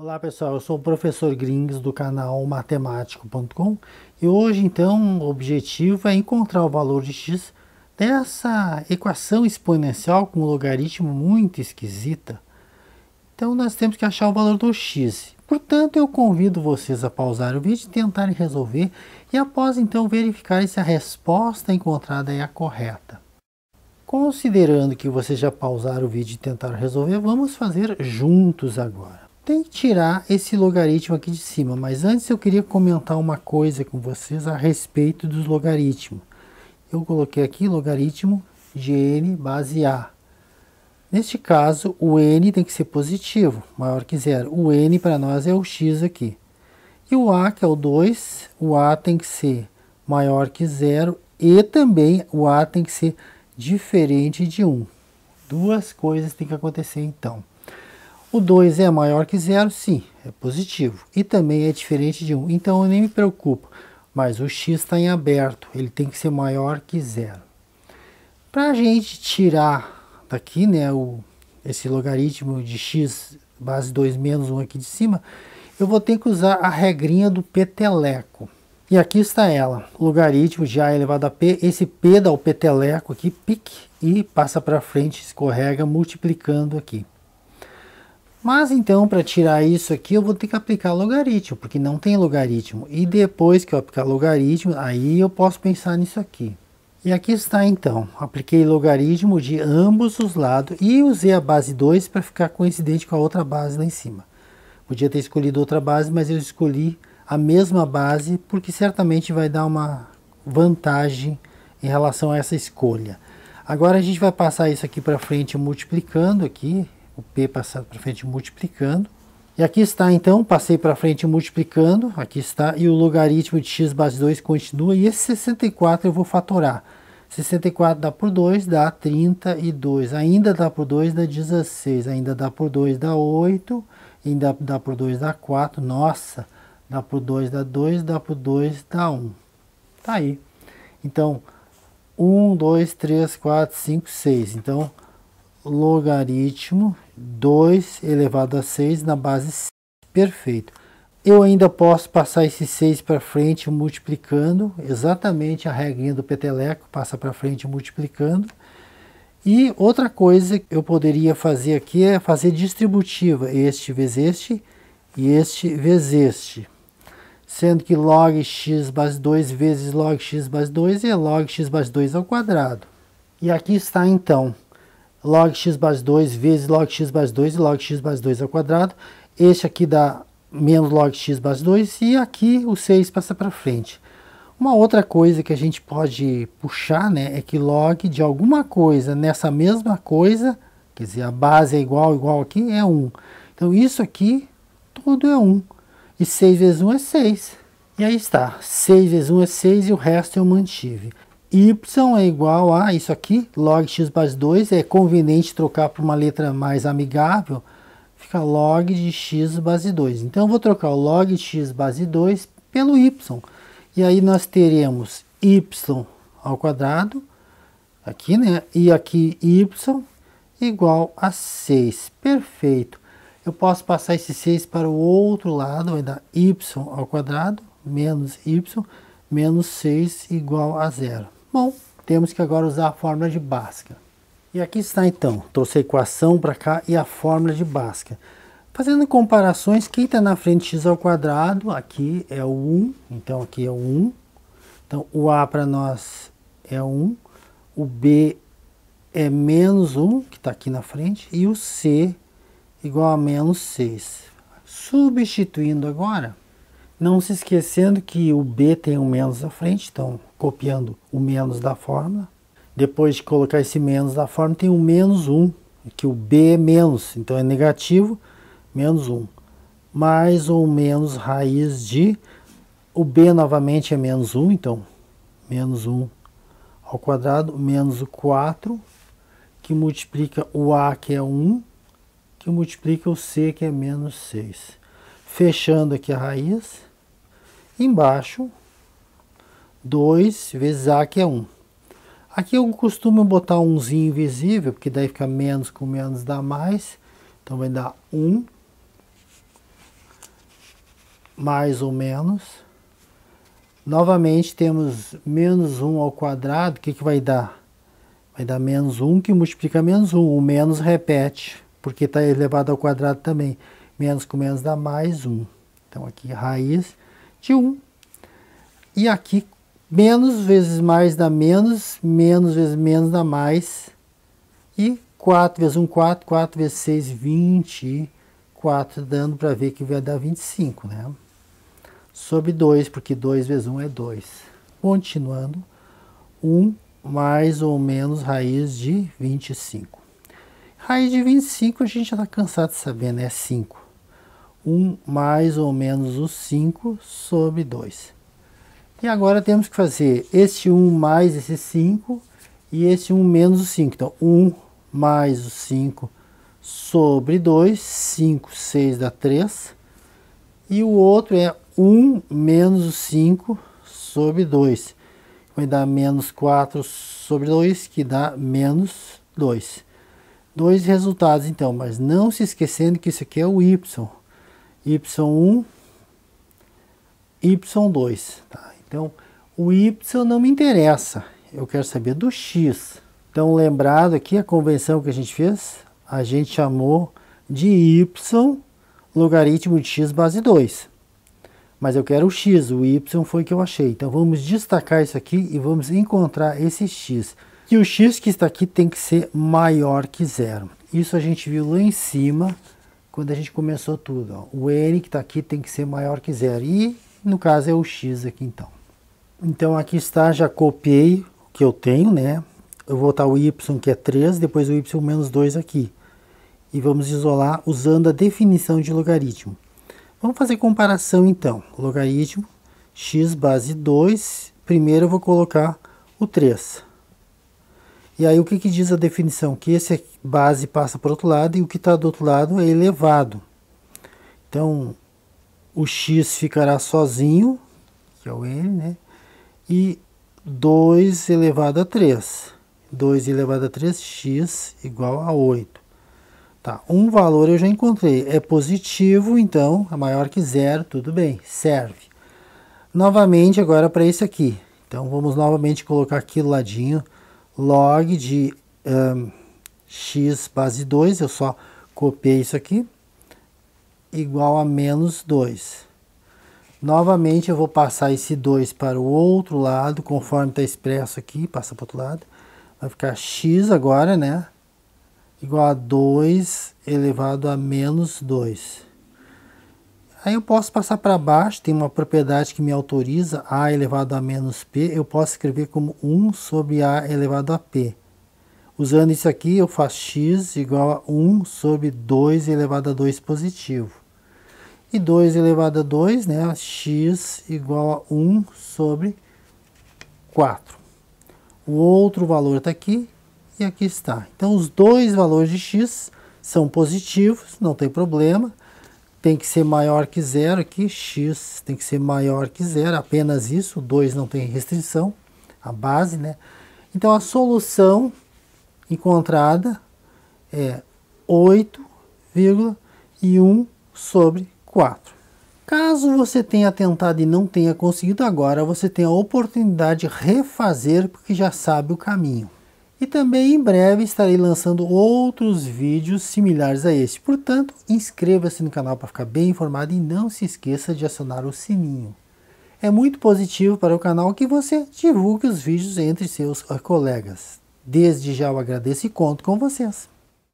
Olá pessoal, eu sou o professor Grings do canal matemático.com e hoje então o objetivo é encontrar o valor de x dessa equação exponencial com um logaritmo muito esquisita. Então nós temos que achar o valor do x. Portanto, eu convido vocês a pausar o vídeo, tentarem resolver e após então verificar se a resposta encontrada é a correta. Considerando que vocês já pausaram o vídeo e tentaram resolver, vamos fazer juntos agora tem que tirar esse logaritmo aqui de cima, mas antes eu queria comentar uma coisa com vocês a respeito dos logaritmos. Eu coloquei aqui logaritmo de n base a. Neste caso, o n tem que ser positivo, maior que zero. O n para nós é o x aqui. E o a, que é o 2, o a tem que ser maior que zero e também o a tem que ser diferente de 1. Duas coisas têm que acontecer então. O 2 é maior que zero, sim, é positivo. E também é diferente de 1, um, então eu nem me preocupo. Mas o x está em aberto, ele tem que ser maior que zero. Para a gente tirar daqui né, o, esse logaritmo de x base 2 menos 1 um aqui de cima, eu vou ter que usar a regrinha do peteleco. E aqui está ela, logaritmo de a elevado a p, esse p dá o peteleco aqui, pique, e passa para frente, escorrega, multiplicando aqui. Mas então, para tirar isso aqui, eu vou ter que aplicar logaritmo, porque não tem logaritmo. E depois que eu aplicar logaritmo, aí eu posso pensar nisso aqui. E aqui está então, apliquei logaritmo de ambos os lados e usei a base 2 para ficar coincidente com a outra base lá em cima. Podia ter escolhido outra base, mas eu escolhi a mesma base porque certamente vai dar uma vantagem em relação a essa escolha. Agora a gente vai passar isso aqui para frente multiplicando aqui, o P passado para frente multiplicando. E aqui está, então, passei para frente multiplicando, aqui está, e o logaritmo de x base 2 continua, e esse 64 eu vou fatorar. 64 dá por 2, dá 32, ainda dá por 2, dá 16, ainda dá por 2, dá 8, ainda dá por 2, dá 4, nossa, dá por 2, dá 2, dá por 2, dá 1. Tá aí. Então, 1, 2, 3, 4, 5, 6. Então, logaritmo 2 elevado a 6 na base 6. Perfeito. Eu ainda posso passar esse 6 para frente multiplicando, exatamente a regrinha do peteleco, passa para frente multiplicando. E outra coisa que eu poderia fazer aqui é fazer distributiva, este vezes este e este vezes este. Sendo que log x base 2 vezes log x base 2 é log x base 2 ao quadrado. E aqui está então log x mais 2 vezes log x mais 2 e log x mais 2 ao quadrado. Este aqui dá menos log x mais 2 e aqui o 6 passa para frente. Uma outra coisa que a gente pode puxar né, é que log de alguma coisa nessa mesma coisa, quer dizer, a base é igual, igual aqui, é 1. Então isso aqui, tudo é 1. E 6 vezes 1 é 6. E aí está, 6 vezes 1 é 6 e o resto eu mantive y é igual a isso aqui, log x base 2, é conveniente trocar para uma letra mais amigável, fica log de x base 2. Então, eu vou trocar o log de x base 2 pelo y. E aí, nós teremos y ao quadrado, aqui, né? E aqui, y igual a 6. Perfeito. Eu posso passar esse 6 para o outro lado, vai dar y ao quadrado, menos y, menos 6 igual a zero. Bom, temos que agora usar a fórmula de Bhaskara. E aqui está então, trouxe a equação para cá e a fórmula de Bhaskara. Fazendo comparações, quem está na frente x ao quadrado, aqui é o 1, então aqui é o 1. Então o A para nós é 1, o B é menos 1, que está aqui na frente, e o C igual a menos 6. Substituindo agora, não se esquecendo que o B tem um menos à frente, então copiando o menos da fórmula. Depois de colocar esse menos da fórmula, tem um menos 1, que o B é menos, então é negativo, menos 1. Mais ou menos raiz de, o B novamente é menos 1, então menos 1 ao quadrado, menos o 4, que multiplica o A, que é 1, que multiplica o C, que é menos 6. Fechando aqui a raiz, Embaixo, 2 vezes A, que é 1. Um. Aqui eu costumo botar umzinho invisível, porque daí fica menos com menos dá mais. Então vai dar 1, um, mais ou menos. Novamente temos menos 1 um ao quadrado, o que, que vai dar? Vai dar menos 1 um, que multiplica menos 1, o menos repete, porque está elevado ao quadrado também. Menos com menos dá mais 1. Então aqui raiz de 1. E aqui, menos vezes mais dá menos, menos vezes menos dá mais. E 4 vezes 1, 4, 4 vezes 6, 24, dando para ver que vai dar 25, né? Sobre 2, porque 2 vezes 1 é 2. Continuando, 1 mais ou menos raiz de 25. Raiz de 25 a gente já está cansado de saber, né? 5. 1 mais ou menos o 5 sobre 2. E agora temos que fazer este 1 mais esse 5 e este 1 menos o 5. Então, 1 mais o 5 sobre 2, 5, 6 dá 3. E o outro é 1 menos o 5 sobre 2. Vai dar menos 4 sobre 2, que dá menos 2. Dois resultados, então, mas não se esquecendo que isso aqui é o y. Y1, Y2. Tá? Então, o Y não me interessa, eu quero saber do X. Então, lembrado aqui, a convenção que a gente fez, a gente chamou de Y logaritmo de X base 2. Mas eu quero o X, o Y foi que eu achei. Então, vamos destacar isso aqui e vamos encontrar esse X. E o X que está aqui tem que ser maior que zero. Isso a gente viu lá em cima, quando a gente começou tudo. Ó. O N que está aqui tem que ser maior que zero. E, no caso, é o X aqui então. Então aqui está, já copiei o que eu tenho, né? Eu vou botar o Y que é 3, depois o Y menos 2 aqui. E vamos isolar usando a definição de logaritmo. Vamos fazer comparação então. Logaritmo, x base 2, primeiro eu vou colocar o 3. E aí o que, que diz a definição? Que esse base passa para o outro lado e o que está do outro lado é elevado. Então, o x ficará sozinho, que é o n, né? E 2 elevado a 3. 2 elevado a 3x igual a 8. Tá, um valor eu já encontrei, é positivo, então é maior que zero, tudo bem, serve. Novamente agora para esse aqui. Então vamos novamente colocar aqui do ladinho log de um, x base 2, eu só copiei isso aqui, igual a menos 2. Novamente eu vou passar esse 2 para o outro lado, conforme está expresso aqui, passa para o outro lado. Vai ficar x agora, né? Igual a 2 elevado a menos 2. Aí eu posso passar para baixo, tem uma propriedade que me autoriza a elevado a menos p, eu posso escrever como 1 sobre a elevado a p. Usando isso aqui, eu faço x igual a 1 sobre 2 elevado a 2 positivo. E 2 elevado a 2, né, x igual a 1 sobre 4. O outro valor está aqui e aqui está. Então, os dois valores de x são positivos, não tem problema tem que ser maior que zero aqui, x tem que ser maior que zero, apenas isso, 2 não tem restrição, a base, né? Então a solução encontrada é 8,1 e sobre 4. Caso você tenha tentado e não tenha conseguido agora, você tem a oportunidade de refazer porque já sabe o caminho. E também em breve estarei lançando outros vídeos similares a este. Portanto, inscreva-se no canal para ficar bem informado e não se esqueça de acionar o sininho. É muito positivo para o canal que você divulgue os vídeos entre seus colegas. Desde já eu agradeço e conto com vocês.